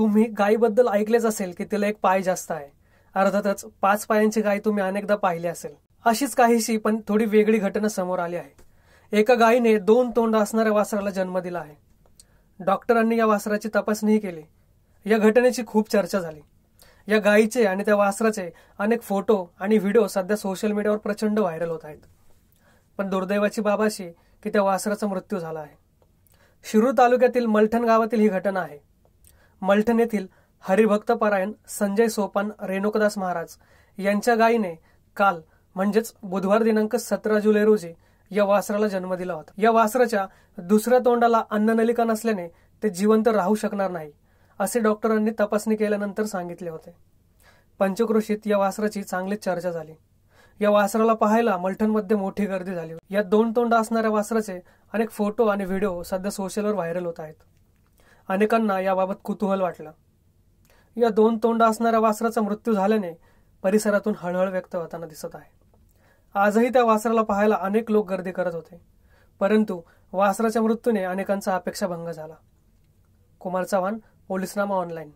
तुम्ही गायीबद्दल ऐकलेच असेल की तिला एक पाय जास्त आहे अर्थातच पाच पायांची गाय तुम्ही अनेकदा पाहिली असेल अशीच काहीशी पण थोडी वेगळी घटना समोर आली आहे एका गायीने दोन तोंड असणाऱ्या वासराला जन्म दिला आहे डॉक्टरांनी या वासराची तपासणीही केली या घटनेची खूप चर्चा झाली या गायीचे आणि त्या वासराचे अनेक फोटो आणि व्हिडिओ सध्या सोशल मीडियावर प्रचंड व्हायरल होत आहेत पण दुर्दैवाची बाब अशी की त्या वासराचा मृत्यू झाला आहे शिरूर तालुक्यातील मलठण गावातील ही घटना आहे मलठण येथील हरिभक्त परायण संजय सोपान रेणुकदास महाराज यांच्या गायीने काल म्हणजेच बुधवार दिनांक सतरा जुलै रोजी या वासराला जन्म दिला होता या वासराच्या दुसऱ्या तोंडाला अन्ननलिका नसल्याने ते जिवंत राहू शकणार नाही असे डॉक्टरांनी तपासणी केल्यानंतर सांगितले होते पंचक्रोशीत या वासराची चांगलीच चर्चा झाली या वासराला पाहायला मलठणमध्ये मोठी गर्दी झाली या दोन तोंड असणाऱ्या वासराचे अनेक फोटो आणि व्हिडिओ सध्या सोशलवर व्हायरल होत आहेत अनेकांना याबाबत कुतूहल वाटलं या दोन तोंड असणाऱ्या वासराचा मृत्यू झाल्याने परिसरातून हळहळ व्यक्त होताना दिसत आहे आजही त्या वासराला पाहायला अनेक लोक गर्दी करत होते परंतु वासराच्या मृत्यूने अनेकांचा अपेक्षाभंग झाला कुमार चव्हाण पोलिसनामा ऑनलाईन